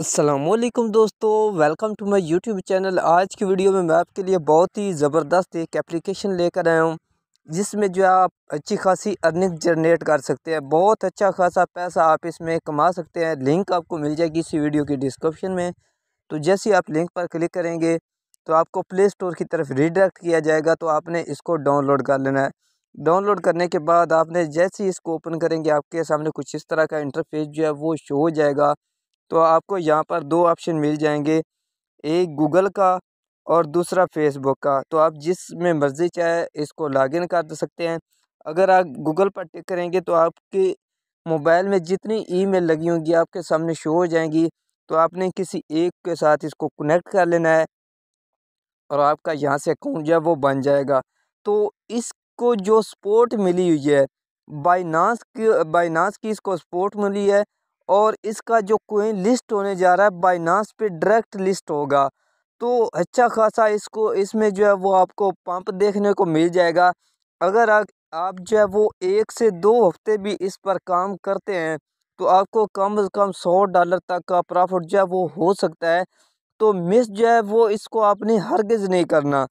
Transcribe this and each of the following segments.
असलकम दोस्तों welcome to my YouTube channel आज की वीडियो में मैं आपके लिए बहुत ही ज़बरदस्त एक एप्लीकेशन लेकर आया हूँ जिसमें जो आप अच्छी खासी अर्निंग जनरेट कर सकते हैं बहुत अच्छा खासा पैसा आप इसमें कमा सकते हैं लिंक आपको मिल जाएगी इसी वीडियो की डिस्क्रिप्शन में तो जैसे आप लिंक पर क्लिक करेंगे तो आपको प्ले स्टोर की तरफ रिडायरेक्ट किया जाएगा तो आपने इसको डाउनलोड कर लेना है डाउनलोड करने के बाद आपने जैसे ही इसको ओपन करेंगे आपके सामने कुछ इस तरह का इंटरफेस जो है वो शो हो जाएगा तो आपको यहाँ पर दो ऑप्शन मिल जाएंगे एक गूगल का और दूसरा फेसबुक का तो आप जिस में मर्ज़ी चाहे इसको लॉगिन कर सकते हैं अगर आप गूगल पर टिक करेंगे तो आपके मोबाइल में जितनी ईमेल लगी होंगी आपके सामने शो हो जाएंगी तो आपने किसी एक के साथ इसको कनेक्ट कर लेना है और आपका यहाँ से अकाउंट जो है वो बन जाएगा तो इसको जो सपोर्ट मिली हुई है बाइनास की बाइनास की इसको सपोर्ट मिली है और इसका जो कोइन लिस्ट होने जा रहा है बाइनास पे डायरेक्ट लिस्ट होगा तो अच्छा खासा इसको इसमें जो है वो आपको पंप देखने को मिल जाएगा अगर आ, आप जो है वो एक से दो हफ्ते भी इस पर काम करते हैं तो आपको कम से कम सौ डॉलर तक का प्रॉफिट जो है वो हो सकता है तो मिस जो है वो इसको आपने हरगज़ नहीं करना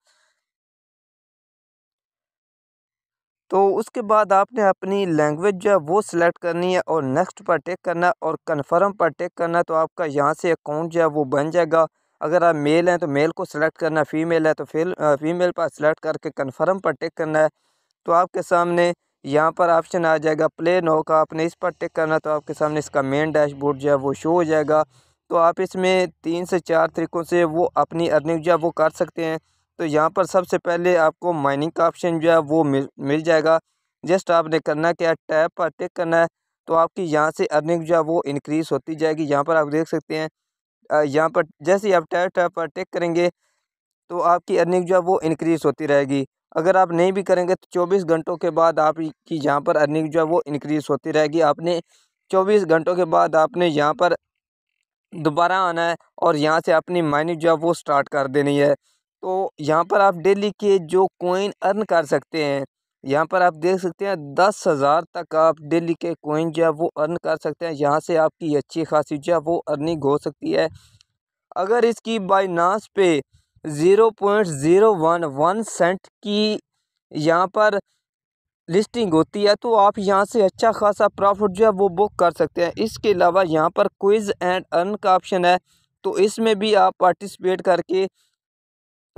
तो उसके बाद आपने अपनी लैंग्वेज जो है वो सिलेक्ट करनी है और नेक्स्ट पर टेक करना है और कन्फर्म पर टेक करना है तो आपका यहाँ से अकाउंट जो है वो बन जाएगा अगर आप मेल हैं तो मेल को सिलेक्ट करना है फीमेल है तो फील फीमेल पर सिलेक्ट करके कन्फर्म पर टेक करना है तो आपके सामने यहाँ पर ऑप्शन आ जाएगा प्ले नो का आपने इस पर टिक करना तो आपके सामने इसका मेन डैशबोर्ड जो है वो शो हो जाएगा तो आप इसमें तीन से चार तरीक़ों से वो अपनी अर्निंग जो है वो कर सकते हैं तो यहाँ पर सबसे पहले आपको माइनिंग का ऑप्शन जो है वो मिल मिल जाएगा जस्ट आपने करना क्या टैप पर टिक करना है तो आपकी यहाँ से अर्निंग जो है वो इनक्रीज़ होती जाएगी यहाँ पर आप देख सकते हैं यहाँ पर जैसे ही आप टैप टैप पर टिक करेंगे तो आपकी अर्निंग जो है वो इनक्रीज़ होती रहेगी अगर आप नहीं भी करेंगे तो चौबीस घंटों के बाद आपकी यहाँ पर अर्निंग जो है वो इनक्रीज़ होती रहेगी आपने चौबीस घंटों के बाद आपने यहाँ पर दोबारा आना है और यहाँ से अपनी माइनिंग जो है वो स्टार्ट कर देनी है तो यहाँ पर आप डेली के जो कोइन अर्न कर सकते हैं यहाँ पर आप देख सकते हैं दस हज़ार तक आप डेली के कोइन जो है वो अर्न कर सकते हैं यहाँ से आपकी अच्छी खासी जो है वो अर्निंग हो सकती है अगर इसकी बाइनास पे zero point zero one one cent की यहाँ पर लिस्टिंग होती है तो आप यहाँ से अच्छा खासा प्रॉफिट जो है वो बुक कर सकते हैं इसके अलावा यहाँ पर क्विज़ एंड अर्न का ऑप्शन है तो इसमें भी आप पार्टिसिपेट करके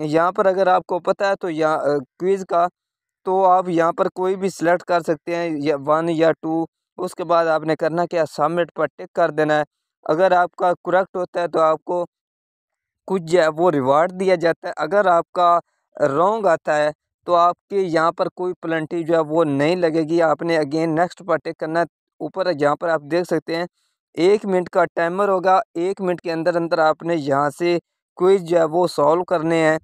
यहाँ पर अगर आपको पता है तो यहाँ क्विज़ का तो आप यहाँ पर कोई भी सिलेक्ट कर सकते हैं या वन या टू उसके बाद आपने करना क्या सबमिट पर टिक कर देना है अगर आपका करेक्ट होता है तो आपको कुछ जो है वो रिवार्ड दिया जाता है अगर आपका रॉन्ग आता है तो आपके यहाँ पर कोई पलंटी जो है वो नहीं लगेगी आपने अगेन नेक्स्ट पर टिक करना ऊपर यहाँ पर आप देख सकते हैं एक मिनट का टाइमर होगा एक मिनट के अंदर अंदर आपने यहाँ से क्विज जो है वो सॉल्व करने हैं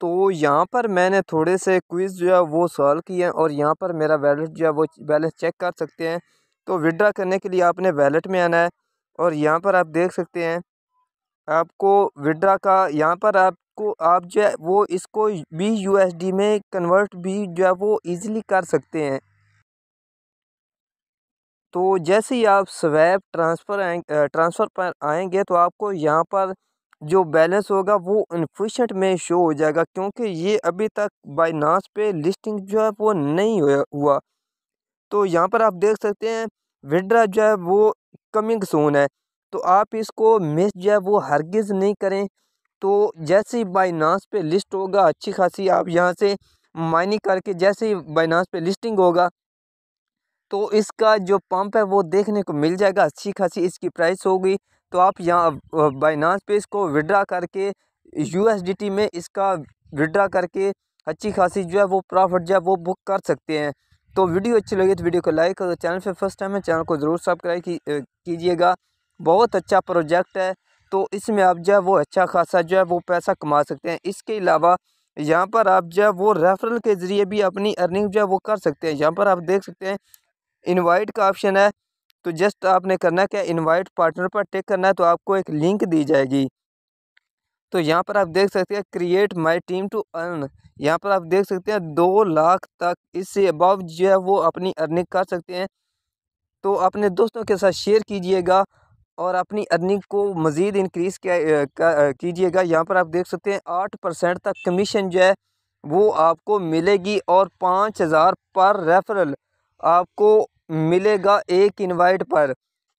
तो यहाँ पर मैंने थोड़े से क्विज़ जो है वो सॉल्व किए हैं और यहाँ पर मेरा वैलेट जो है वो बैलेंस चेक कर सकते हैं तो विड्रा करने के लिए आपने वैलेट में आना है और यहाँ पर आप देख सकते हैं आपको विड्रा का यहाँ पर आपको आप जो है वो इसको बी यूएसडी में कन्वर्ट भी जो है वो ईज़िली कर सकते हैं तो जैसे ही आप स्वैप ट्रांसफ़र ट्रांसफ़र पर आएंगे तो आपको यहाँ पर जो बैलेंस होगा वो इनफिशेंट में शो हो जाएगा क्योंकि ये अभी तक बाइनास पे लिस्टिंग जो है वो नहीं हुआ तो यहाँ पर आप देख सकते हैं विड्रा जो है वो कमिंग सोन है तो आप इसको मिस जो है वो हरगिज़ नहीं करें तो जैसे ही बाइनास पे लिस्ट होगा अच्छी खासी आप यहाँ से माइनिंग करके जैसे ही बाइनास पे लिस्टिंग होगा तो इसका जो पंप है वो देखने को मिल जाएगा अच्छी खासी इसकी प्राइस होगी तो आप यहाँ बाइनास पे इसको विड्रा करके यूएसडीटी में इसका विड्रा करके अच्छी खासी जो है वो प्रॉफिट जो है वो बुक कर सकते हैं तो वीडियो अच्छी लगी तो वीडियो को लाइक अगर चैनल पे फर्स्ट टाइम है चैनल को ज़रूर सब्सक्राइब की, कीजिएगा बहुत अच्छा प्रोजेक्ट है तो इसमें आप जो है वो अच्छा खासा जो है वो पैसा कमा सकते हैं इसके अलावा यहाँ पर आप जो है वो रेफरल के ज़रिए भी अपनी अर्निंग जो है वो कर सकते हैं यहाँ पर आप देख सकते हैं इनवाइट का ऑप्शन है तो जस्ट आपने करना क्या इनवाइट पार्टनर पर टिक करना है तो आपको एक लिंक दी जाएगी तो यहाँ पर आप देख सकते हैं create my team to earn यहाँ पर आप देख सकते हैं दो लाख तक इससे अबव जो है वो अपनी अर्निंग कर सकते हैं तो अपने दोस्तों के साथ शेयर कीजिएगा और अपनी अर्निंग को मज़ीद इनक्रीज़ कीजिएगा यहाँ पर आप देख सकते हैं आठ परसेंट तक कमीशन जो है वो आपको मिलेगी और पाँच हज़ार पर रेफरल आपको मिलेगा एक इनवाइट पर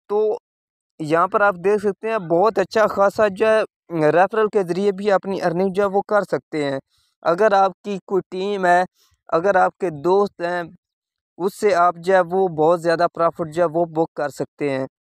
तो यहाँ पर आप देख सकते हैं बहुत अच्छा खासा जो है रेफरल के ज़रिए भी अपनी अर्निंग जो है वो कर सकते हैं अगर आपकी कोई टीम है अगर आपके दोस्त हैं उससे आप जो है वो बहुत ज़्यादा प्रॉफिट जो है वो बुक कर सकते हैं